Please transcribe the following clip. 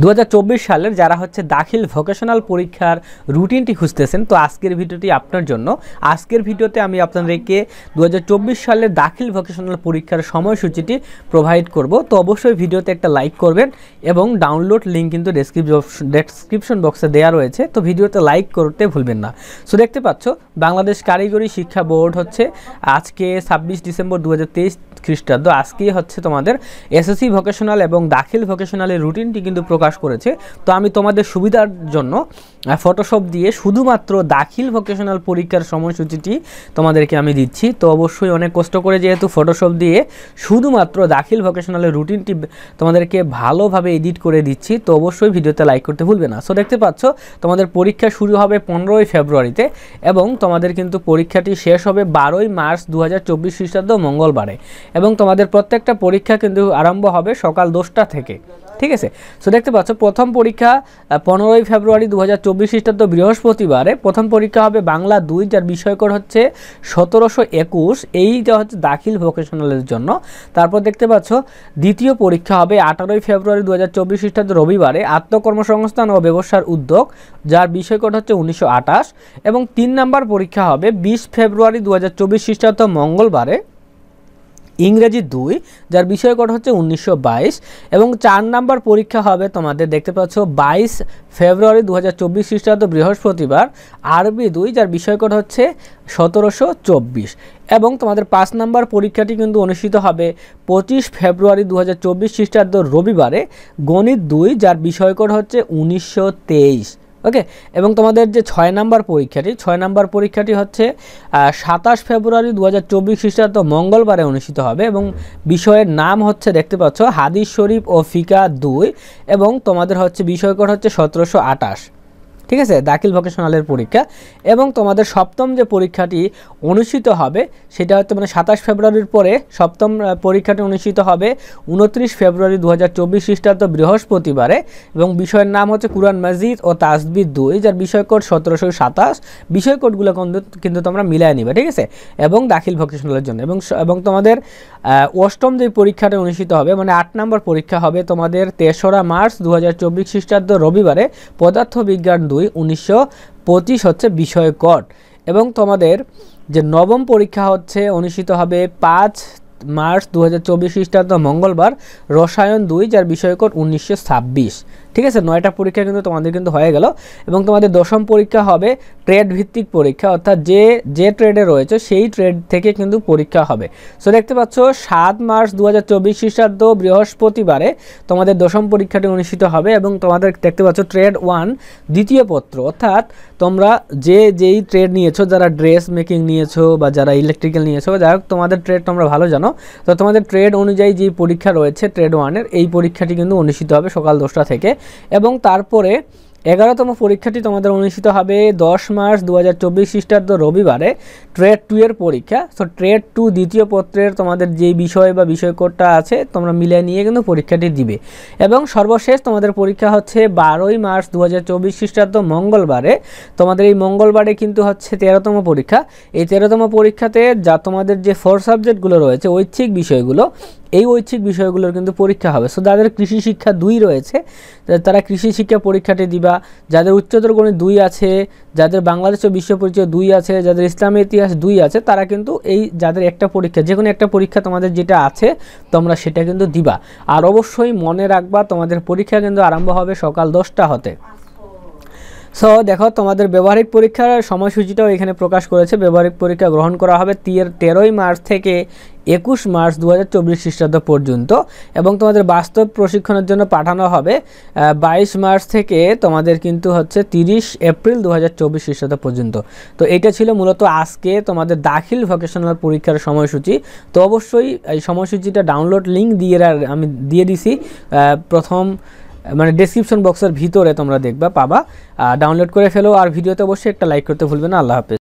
দু সালের যারা হচ্ছে দাখিল ভোকেশনাল পরীক্ষার রুটিনটি খুঁজতেছেন তো আজকের ভিডিওটি আপনার জন্য আজকের ভিডিওতে আমি আপনাদেরকে দু সালের দাখিল ভোকেশনাল পরীক্ষার সময়সূচিটি প্রোভাইড করব তো অবশ্যই ভিডিওতে একটা লাইক করবেন এবং ডাউনলোড লিঙ্ক কিন্তু ডেসক্রিপশন বক্সে দেওয়া রয়েছে তো ভিডিওতে লাইক করতে ভুলবেন না সো দেখতে পাচ্ছ বাংলাদেশ কারিগরি শিক্ষা বোর্ড হচ্ছে আজকে ছাব্বিশ ডিসেম্বর দু খ্রিস্টাব্দ আজকেই হচ্ছে তোমাদের এসএসসি ভোকেশনাল এবং দাখিল ভোকেশনালের রুটিনটি কিন্তু প্রকাশ করেছে তো আমি তোমাদের সুবিধার জন্য ফটোশপ দিয়ে শুধুমাত্র দাখিল ভোকেশনাল পরীক্ষার সময়সূচিটি তোমাদেরকে আমি দিচ্ছি তো অবশ্যই অনেক কষ্ট করে যেহেতু ফটোশপ দিয়ে শুধুমাত্র দাখিল ভোকেশনালের রুটিনটি তোমাদেরকে ভালোভাবে এডিট করে দিচ্ছি তো অবশ্যই ভিডিওতে লাইক করতে ভুলবে না সো দেখতে পাচ্ছ তোমাদের পরীক্ষা শুরু হবে পনেরোই ফেব্রুয়ারিতে এবং তোমাদের কিন্তু পরীক্ষাটি শেষ হবে বারোই মার্চ দু হাজার চব্বিশ খ্রিস্টাব্দ মঙ্গলবারে এবং তোমাদের প্রত্যেকটা পরীক্ষা কিন্তু আরম্ভ হবে সকাল দশটা থেকে ঠিক আছে সো দেখতে পাচ্ছ প্রথম পরীক্ষা পনেরোই ফেব্রুয়ারি দু হাজার চব্বিশ খ্রিস্টাব্দ বৃহস্পতিবারে প্রথম পরীক্ষা হবে বাংলা দুই যার বিষয়কর হচ্ছে সতেরোশো একুশ এইটা হচ্ছে দাখিল ভোকেশনালের জন্য তারপর দেখতে পাচ্ছ দ্বিতীয় পরীক্ষা হবে আঠারোই ফেব্রুয়ারি দু হাজার চব্বিশ খ্রিস্টাব্দ রবিবারে আত্মকর্মসংস্থান ও ব্যবসার উদ্যোগ যার বিষয়কর হচ্ছে উনিশশো এবং তিন নম্বর পরীক্ষা হবে বিশ ফেব্রুয়ারি দু হাজার চব্বিশ খ্রিস্টাব্দ মঙ্গলবারে ইংরেজি দুই যার বিষয় কোড হচ্ছে উনিশশো এবং চার নাম্বার পরীক্ষা হবে তোমাদের দেখতে পাচ্ছ বাইশ ফেব্রুয়ারি দু হাজার চব্বিশ খ্রিস্টাব্দ বৃহস্পতিবার আরবি দুই যার বিষয় কোড হচ্ছে সতেরোশো চব্বিশ এবং তোমাদের পাঁচ নাম্বার পরীক্ষাটি কিন্তু অনুষ্ঠিত হবে পঁচিশ ফেব্রুয়ারি দু হাজার চব্বিশ খ্রিস্টাব্দ রবিবারে গণিত দুই যার বিষয় কোড হচ্ছে উনিশশো তেইশ ওকে এবং তোমাদের যে ছয় নাম্বার পরীক্ষাটি ছয় নাম্বার পরীক্ষাটি হচ্ছে সাতাশ ফেব্রুয়ারি দু হাজার চব্বিশ খ্রিস্টাব্দ মঙ্গলবারে অনুষ্ঠিত হবে এবং বিষয়ের নাম হচ্ছে দেখতে পাচ্ছ হাদিস শরীফ ও ফিকা দুই এবং তোমাদের হচ্ছে বিষয়কর হচ্ছে সতেরোশো আটাশ ঠিক আছে দাখিল ভোকেশনালের পরীক্ষা এবং তোমাদের সপ্তম যে পরীক্ষাটি অনুষ্ঠিত হবে সেটা হচ্ছে মানে সাতাশ ফেব্রুয়ারির পরে সপ্তম পরীক্ষাটি অনুষ্ঠিত হবে উনত্রিশ ফেব্রুয়ারি দু হাজার চব্বিশ খ্রিস্টাব্দ বৃহস্পতিবারে এবং বিষয়ের নাম হচ্ছে কুরআন মাজিদ ও তাসবি দুই যার বিষয় কোড সতেরোশো সাতাশ বিষয় কোডগুলো কিন্তু তোমরা মিলায় নিবে ঠিক আছে এবং দাখিল ভোকেশনালের জন্য এবং এবং তোমাদের অষ্টম যে পরীক্ষাটা অনুষ্ঠিত হবে মানে আট নম্বর পরীক্ষা হবে তোমাদের তেসরা মার্চ দু হাজার চব্বিশ খ্রিস্টাব্দ রবিবারে পদার্থবিজ্ঞান দুই দুই উনিশশো পঁচিশ হচ্ছে বিষয় কট এবং তোমাদের যে নবম পরীক্ষা হচ্ছে অনুষ্ঠিত হবে পাঁচ মার্চ দু হাজার খ্রিস্টাব্দ মঙ্গলবার রসায়ন দুই যার বিষয়কট উনিশশো ছাব্বিশ ঠিক আছে নয়টা পরীক্ষা কিন্তু তোমাদের কিন্তু হয়ে গেল এবং তোমাদের দশম পরীক্ষা হবে ট্রেড ভিত্তিক পরীক্ষা অর্থাৎ যে যে ট্রেডে রয়েছে সেই ট্রেড থেকে কিন্তু পরীক্ষা হবে সো দেখতে পাচ্ছ সাত মার্চ দু হাজার চব্বিশ খ্রিস্টাব্দ বৃহস্পতিবারে তোমাদের দশম পরীক্ষাটি অনুষ্ঠিত হবে এবং তোমাদের দেখতে পাচ্ছ ট্রেড ওয়ান দ্বিতীয় পত্র অর্থাৎ তোমরা যে যেই ট্রেড নিয়েছো যারা ড্রেস মেকিং নিয়েছো বা যারা ইলেকট্রিক্যাল নিয়েছো যাই হোক তোমাদের ট্রেড তোমরা ভালো জানো তো তোমাদের ট্রেড অনুযায়ী যে পরীক্ষা রয়েছে ট্রেড ওয়ানের এই পরীক্ষাটি কিন্তু অনুষ্ঠিত হবে সকাল দশটা থেকে এবং তারপরে এগারোতম পরীক্ষাটি তোমাদের অনুষ্ঠিত হবে দশ মার্চ দু হাজার চব্বিশ খ্রিস্টাব্দ রবিবারে ট্রেড টু এর পরীক্ষা সো ট্রেড টু দ্বিতীয় পত্রের তোমাদের যে বিষয় বা বিষয়কোডটা আছে তোমরা মিলে নিয়ে কিন্তু পরীক্ষাটি দিবে এবং সর্বশেষ তোমাদের পরীক্ষা হচ্ছে বারোই মার্চ দু হাজার চব্বিশ খ্রিস্টাব্দ মঙ্গলবারে তোমাদের এই মঙ্গলবারে কিন্তু হচ্ছে তেরোতম পরীক্ষা এই তেরোতম পরীক্ষাতে যা তোমাদের যে ফোর সাবজেক্টগুলো রয়েছে ঐচ্ছিক বিষয়গুলো এই ঐচ্ছিক বিষয়গুলোর কিন্তু পরীক্ষা হবে সো যাদের কৃষি শিক্ষা দুই রয়েছে তারা কৃষি শিক্ষা পরীক্ষাটি দিবা যাদের উচ্চতর গণিত দুই আছে যাদের বাংলাদেশ ও বিশ্ব পরিচয় দুই আছে যাদের ইসলামী ইতিহাস দুই আছে তারা কিন্তু এই যাদের একটা পরীক্ষা যে কোনো একটা পরীক্ষা তোমাদের যেটা আছে তোমরা সেটা কিন্তু দিবা আর অবশ্যই মনে রাখবা তোমাদের পরীক্ষা কিন্তু আরম্ভ হবে সকাল দশটা হতে সো দেখো তোমাদের ব্যবহারিক পরীক্ষার সময়সূচিটাও এখানে প্রকাশ করেছে ব্যবহারিক পরীক্ষা গ্রহণ করা হবে তেরোই মার্চ থেকে একুশ মার্চ দু হাজার চব্বিশ খ্রিস্টাব্দ পর্যন্ত এবং তোমাদের বাস্তব প্রশিক্ষণের জন্য পাঠানো হবে বাইশ মার্চ থেকে তোমাদের কিন্তু হচ্ছে তিরিশ এপ্রিল দু হাজার চব্বিশ খ্রিস্টাব্দ পর্যন্ত তো এটা ছিল মূলত আজকে তোমাদের দাখিল ভোকেশনাল পরীক্ষার সময়সূচি তো অবশ্যই এই সময়সূচিটা ডাউনলোড লিঙ্ক দিয়ে আমি দিয়ে দিছি প্রথম মানে ডিসক্রিপশন বক্সের ভিতরে তোমরা দেখবা পাবা ডাউনলোড করে ফেলো আর ভিডিওতে অবশ্যই একটা লাইক করতে ভুলবে না আল্লাহ হাফেজ